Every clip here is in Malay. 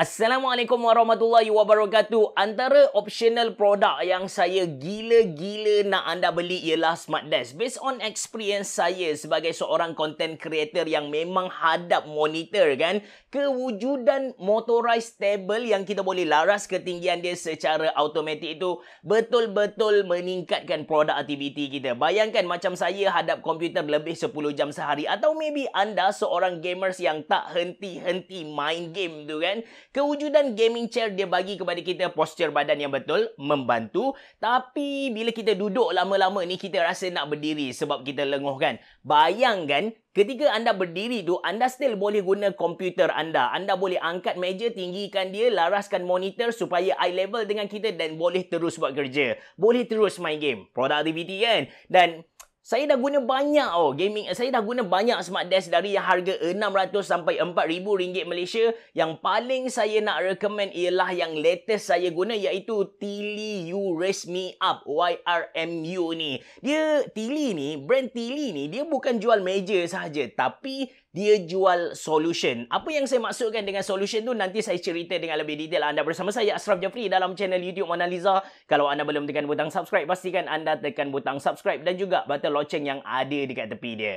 Assalamualaikum warahmatullahi wabarakatuh. Antara optional produk yang saya gila-gila nak anda beli ialah smart desk. Based on experience saya sebagai seorang content creator yang memang hadap monitor kan, kewujudan motorized table yang kita boleh laras ketinggian dia secara automatik itu betul-betul meningkatkan produk aktiviti kita. Bayangkan macam saya hadap komputer lebih 10 jam sehari atau maybe anda seorang gamers yang tak henti-henti main game tu kan, Kewujudan gaming chair dia bagi kepada kita postur badan yang betul, membantu. Tapi bila kita duduk lama-lama ni kita rasa nak berdiri sebab kita lenguh kan. Bayangkan ketika anda berdiri tu anda still boleh guna komputer anda. Anda boleh angkat meja, tinggikan dia, laraskan monitor supaya eye level dengan kita dan boleh terus buat kerja. Boleh terus main game. Productivity kan. Dan saya dah guna banyak oh gaming saya dah guna banyak smart desk dari yang harga 600 sampai 4000 ringgit Malaysia yang paling saya nak recommend ialah yang latest saya guna iaitu Tili U Raise Me Up YRMU ni. Dia Tili ni brand Tili ni dia bukan jual meja sahaja tapi dia jual solution. Apa yang saya maksudkan dengan solution tu nanti saya cerita dengan lebih detail. Anda bersama saya Asraf Jafri dalam channel YouTube Mona Lisa. Kalau anda belum tekan butang subscribe, pastikan anda tekan butang subscribe dan juga butang loceng yang ada dekat tepi dia.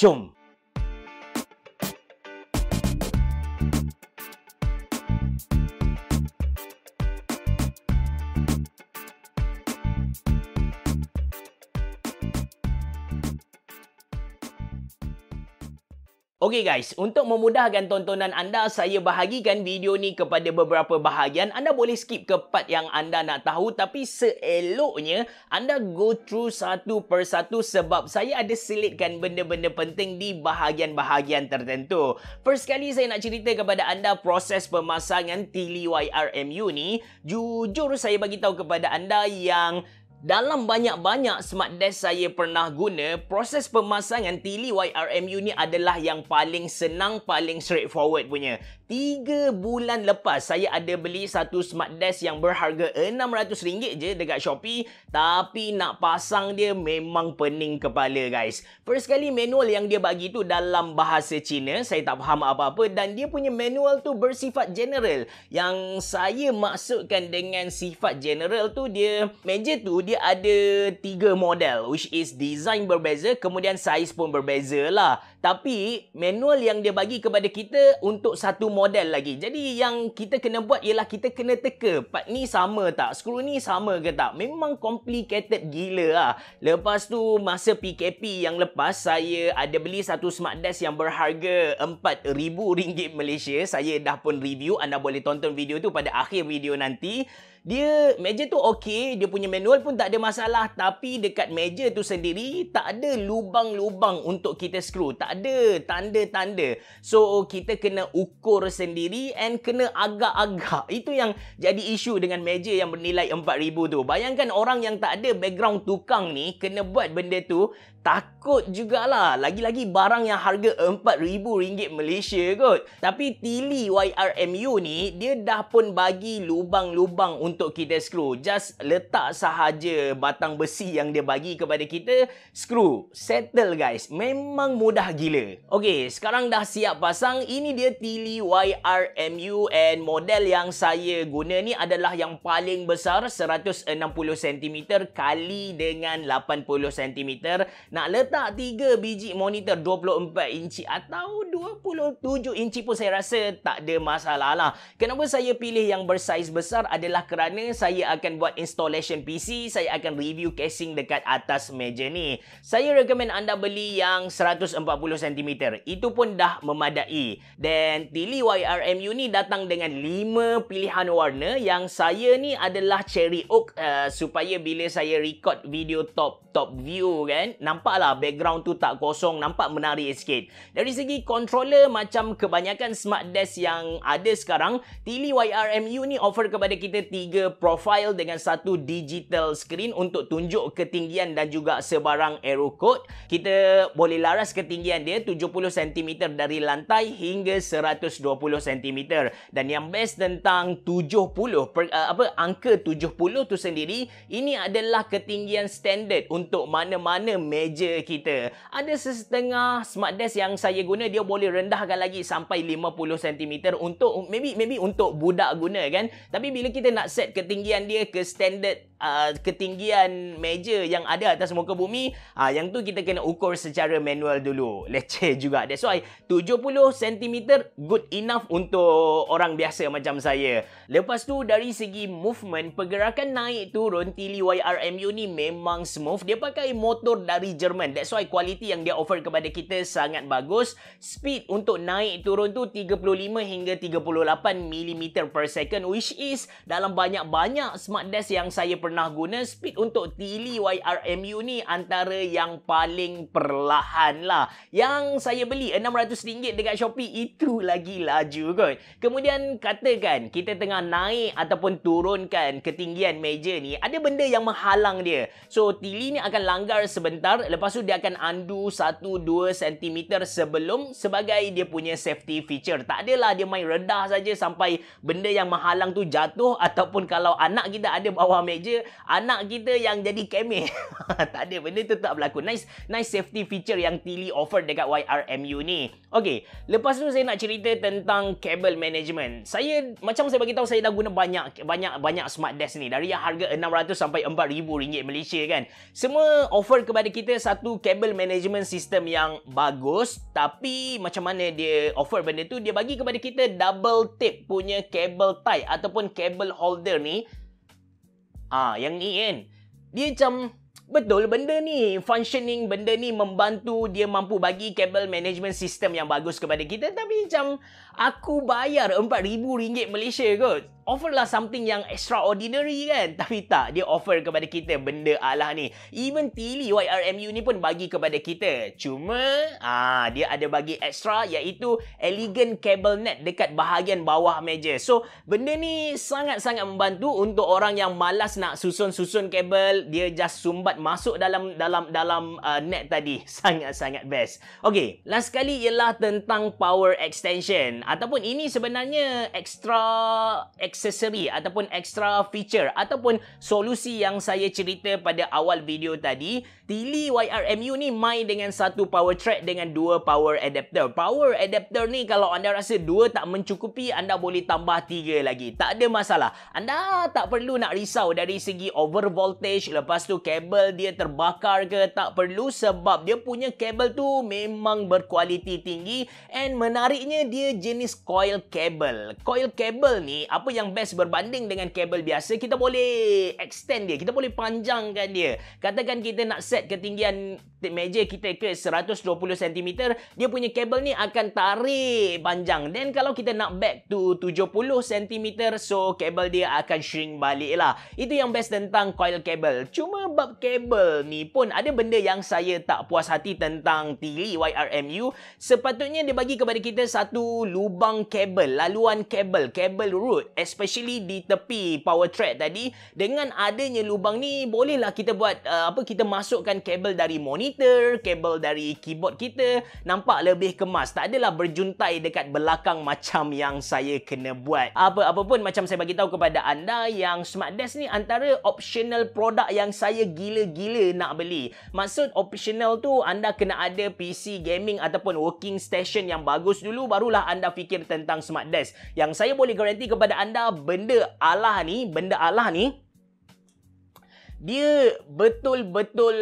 Jom! Okey guys, untuk memudahkan tontonan anda, saya bahagikan video ni kepada beberapa bahagian. Anda boleh skip ke part yang anda nak tahu tapi seeloknya anda go through satu persatu sebab saya ada selitkan benda-benda penting di bahagian-bahagian tertentu. First kali saya nak cerita kepada anda proses pemasangan Tili YRMU ni. Jujur saya bagi tahu kepada anda yang dalam banyak-banyak smart desk saya pernah guna, proses pemasangan Tilly YRMU ni adalah yang paling senang, paling straightforward punya. Tiga bulan lepas saya ada beli satu smart desk yang berharga RM600 je dekat Shopee tapi nak pasang dia memang pening kepala guys. First kali manual yang dia bagi tu dalam bahasa Cina, saya tak faham apa-apa dan dia punya manual tu bersifat general. Yang saya maksudkan dengan sifat general tu dia meja tu dia dia ada tiga model which is design berbeza kemudian saiz pun berbeza lah tapi manual yang dia bagi kepada kita untuk satu model lagi. Jadi yang kita kena buat ialah kita kena teka part ni sama tak? Skru ni sama ke tak? Memang complicated gila lah. Lepas tu masa PKP yang lepas saya ada beli satu smart desk yang berharga RM4,000 Malaysia. Saya dah pun review. Anda boleh tonton video tu pada akhir video nanti. Dia meja tu okey, dia punya manual pun tak ada masalah tapi dekat meja tu sendiri tak ada lubang-lubang untuk kita skru Tak tak ada tanda-tanda. So kita kena ukur sendiri and kena agak-agak. Itu yang jadi isu dengan meja yang bernilai 4000 tu. Bayangkan orang yang tak ada background tukang ni kena buat benda tu takut jugalah lagi-lagi barang yang harga RM4,000 Malaysia kot tapi tili YRMU ni dia dah pun bagi lubang-lubang untuk kita screw just letak sahaja batang besi yang dia bagi kepada kita screw settle guys memang mudah gila. Okey, sekarang dah siap pasang. Ini dia Tili YRMU and model yang saya guna ni adalah yang paling besar 160 cm kali dengan 80 cm. Nak letak 3 biji monitor 24 inci atau 27 inci pun saya rasa tak ada masalah lah. Kenapa saya pilih yang bersaiz besar adalah kerana saya akan buat installation PC, saya akan review casing dekat atas meja ni. Saya recommend anda beli yang 30 cm. Itu pun dah memadai. Dan Tilly YRMU ni datang dengan 5 pilihan warna yang saya ni adalah cherry oak uh, supaya bila saya record video top top view kan, nampaklah background tu tak kosong, nampak menarik sikit. Dari segi controller macam kebanyakan smart desk yang ada sekarang, Tilly YRMU ni offer kepada kita 3 profile dengan satu digital screen untuk tunjuk ketinggian dan juga sebarang arrow code. Kita boleh laras ketinggian ketinggian dia 70 cm dari lantai hingga 120 cm dan yang best tentang 70 per, uh, apa angka 70 tu sendiri ini adalah ketinggian standard untuk mana-mana meja kita ada sesetengah smart desk yang saya guna dia boleh rendahkan lagi sampai 50 cm untuk maybe maybe untuk budak guna kan tapi bila kita nak set ketinggian dia ke standard Uh, ketinggian meja yang ada atas muka bumi uh, yang tu kita kena ukur secara manual dulu leceh juga. That's why 70 cm good enough untuk orang biasa macam saya. Lepas tu dari segi movement, pergerakan naik turun Tilly YRMU ni memang smooth. Dia pakai motor dari Jerman. That's why quality yang dia offer kepada kita sangat bagus. Speed untuk naik turun tu 35 hingga 38 mm per second which is dalam banyak-banyak smart dash yang saya pernah guna, speed untuk Tilly YRMU ni antara yang paling perlahan lah. Yang yang saya beli RM600 dekat Shopee itu lagi laju kot. Kemudian katakan kita tengah naik ataupun turunkan ketinggian meja ni, ada benda yang menghalang dia. So tili ni akan langgar sebentar, lepas tu dia akan andu 1-2 cm sebelum sebagai dia punya safety feature. Tak adalah dia main redah saja sampai benda yang menghalang tu jatuh ataupun kalau anak kita ada bawah meja, anak kita yang jadi kemeh. tak ada, benda tu tak berlaku. Nice, nice safety feature yang tili offer dekat YRMU ni. Okey, lepas tu saya nak cerita tentang cable management. Saya macam saya bagi tahu saya dah guna banyak banyak banyak smart desk ni dari harga 600 sampai 4000 ringgit Malaysia kan. Semua offer kepada kita satu cable management system yang bagus tapi macam mana dia offer benda tu dia bagi kepada kita double tip punya cable tie ataupun cable holder ni. Ah, yang ni kan. Dia macam betul benda ni functioning benda ni membantu dia mampu bagi cable management system yang bagus kepada kita tapi macam aku bayar RM4000 Malaysia kot offerlah something yang extraordinary kan tapi tak dia offer kepada kita benda alah ni even Tili e, YRMU ni pun bagi kepada kita cuma ah dia ada bagi extra iaitu elegant cable net dekat bahagian bawah meja so benda ni sangat-sangat membantu untuk orang yang malas nak susun-susun kabel dia just sumbat masuk dalam dalam dalam uh, net tadi sangat-sangat best okey last kali ialah tentang power extension ataupun ini sebenarnya extra extra accessory ataupun extra feature ataupun solusi yang saya cerita pada awal video tadi Tili YRMU ni main dengan satu power track dengan dua power adapter power adapter ni kalau anda rasa dua tak mencukupi anda boleh tambah tiga lagi tak ada masalah anda tak perlu nak risau dari segi over voltage lepas tu kabel dia terbakar ke tak perlu sebab dia punya kabel tu memang berkualiti tinggi and menariknya dia jenis coil kabel coil kabel ni apa yang best berbanding dengan kabel biasa kita boleh extend dia kita boleh panjangkan dia katakan kita nak set ketinggian meja kita ke 120 cm, dia punya kabel ni akan tarik panjang. Dan kalau kita nak back to 70 cm, so kabel dia akan shrink balik lah. Itu yang best tentang coil kabel. Cuma bab kabel ni pun ada benda yang saya tak puas hati tentang TV e, YRMU. Sepatutnya dia bagi kepada kita satu lubang kabel, laluan kabel, kabel root especially di tepi power track tadi. Dengan adanya lubang ni, bolehlah kita buat uh, apa kita masukkan kabel dari monitor kita, kabel dari keyboard kita nampak lebih kemas. Tak adalah berjuntai dekat belakang macam yang saya kena buat. Apa apa pun macam saya bagi tahu kepada anda yang smart desk ni antara optional produk yang saya gila-gila nak beli. Maksud optional tu anda kena ada PC gaming ataupun working station yang bagus dulu barulah anda fikir tentang smart desk. Yang saya boleh garanti kepada anda benda alah ni, benda alah ni dia betul-betul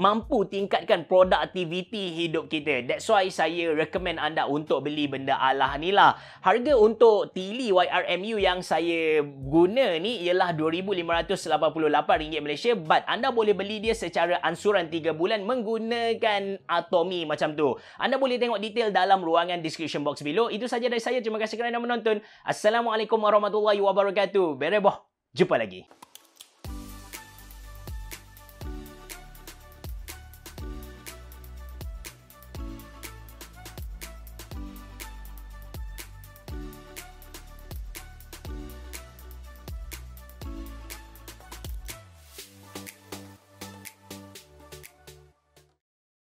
mampu tingkatkan produktiviti hidup kita. That's why saya recommend anda untuk beli benda alah ni lah. Harga untuk tili YRMU yang saya guna ni ialah RM2,588 Malaysia but anda boleh beli dia secara ansuran 3 bulan menggunakan Atomi macam tu. Anda boleh tengok detail dalam ruangan description box below. Itu saja dari saya. Terima kasih kerana menonton. Assalamualaikum warahmatullahi wabarakatuh. Bereboh. Jumpa lagi.